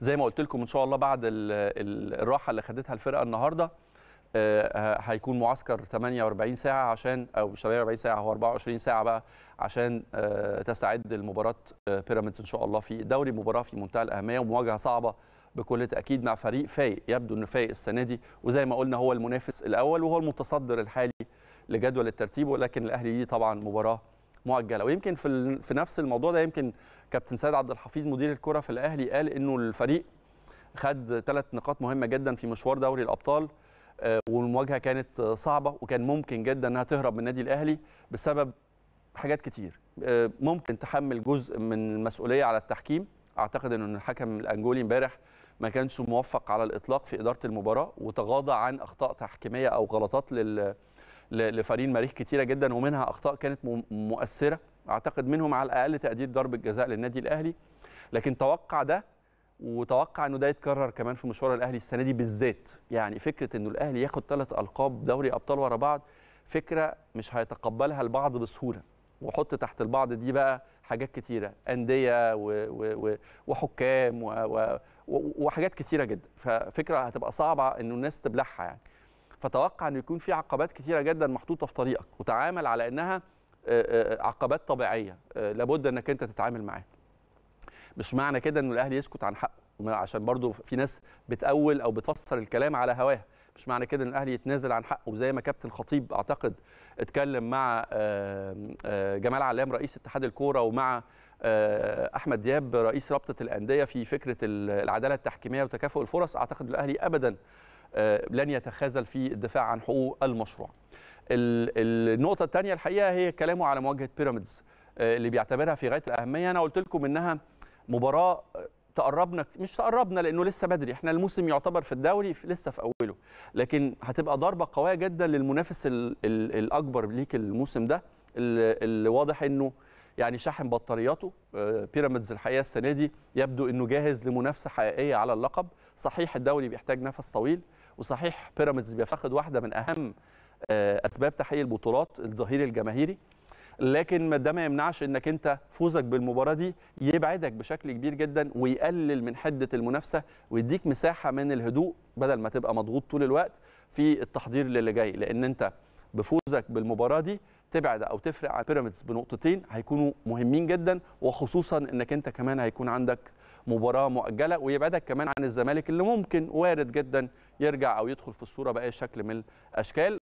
زي ما قلت لكم ان شاء الله بعد الراحه اللي خدتها الفرقه النهارده آه، هيكون معسكر 48 ساعه عشان او مش 48 ساعه هو 24 ساعه بقى عشان آه، تستعد لمباراه آه، بيراميدز ان شاء الله في الدوري مباراه في منتهى الاهميه ومواجهه صعبه بكل تاكيد مع فريق فايق يبدو انه فايق السنه دي وزي ما قلنا هو المنافس الاول وهو المتصدر الحالي لجدول الترتيب ولكن الاهلي دي طبعا مباراه مؤجله ويمكن في في نفس الموضوع ده يمكن كابتن سيد عبد الحفيظ مدير الكره في الاهلي قال انه الفريق خد ثلاث نقاط مهمه جدا في مشوار دوري الابطال آه، والمواجهه كانت صعبه وكان ممكن جدا انها تهرب من النادي الاهلي بسبب حاجات كتير آه، ممكن تحمل جزء من المسؤوليه على التحكيم اعتقد ان الحكم الانجولي امبارح ما كانش موفق على الاطلاق في اداره المباراه وتغاضى عن اخطاء تحكيميه او غلطات لل لفريق مريخ كتيره جدا ومنها اخطاء كانت مؤثره اعتقد منهم على الاقل تاديه ضربه جزاء للنادي الاهلي لكن توقع ده وتوقع انه ده يتكرر كمان في مشوار الاهلي السنه دي بالذات يعني فكره انه الاهلي ياخد ثلاث القاب دوري ابطال ورا بعض فكره مش هيتقبلها البعض بسهوله وحط تحت البعض دي بقى حاجات كتيره انديه و و وحكام و وحاجات كتيره جدا ففكره هتبقى صعبه انه الناس تبلعها يعني فتوقع انه يكون في عقبات كثيره جدا محطوطه في طريقك وتعامل على انها آه، آه، عقبات طبيعيه آه، لابد انك انت تتعامل معاها مش معنى كده ان الاهلي يسكت عن حقه عشان برضو في ناس بتأول او بتفسر الكلام على هواها مش معنى كده ان الاهلي يتنازل عن حقه زي ما كابتن خطيب اعتقد اتكلم مع جمال علام رئيس اتحاد الكوره ومع احمد دياب رئيس رابطه الانديه في فكره العداله التحكيميه وتكافؤ الفرص اعتقد الاهلي ابدا آه، لن يتخاذل في الدفاع عن حقوق المشروع النقطة الثانية الحقيقة هي كلامه على مواجهة بيراميدز آه، اللي بيعتبرها في غاية الأهمية أنا قلت لكم إنها مباراة تقربنا مش تقربنا لأنه لسه بدري احنا الموسم يعتبر في الدوري لسه في أوله لكن هتبقى ضربة قوية جدا للمنافس الأكبر ليك الموسم ده اللي واضح إنه يعني شاحن بطارياته آه، بيراميدز الحقيقه السنه دي يبدو انه جاهز لمنافسه حقيقيه على اللقب صحيح الدوري بيحتاج نفس طويل وصحيح بيراميدز بيفتقد واحده من اهم آه، اسباب تحقيق البطولات الظهير الجماهيري لكن ده ما يمنعش انك انت فوزك بالمباراه دي يبعدك بشكل كبير جدا ويقلل من حده المنافسه ويديك مساحه من الهدوء بدل ما تبقى مضغوط طول الوقت في التحضير للي جاي لان انت بفوزك بالمباراه دي تبعد او تفرق عن بيراميدز بنقطتين هيكونوا مهمين جدا وخصوصا انك انت كمان هيكون عندك مباراه مؤجله ويبعدك كمان عن الزمالك اللي ممكن وارد جدا يرجع او يدخل في الصوره باي شكل من الاشكال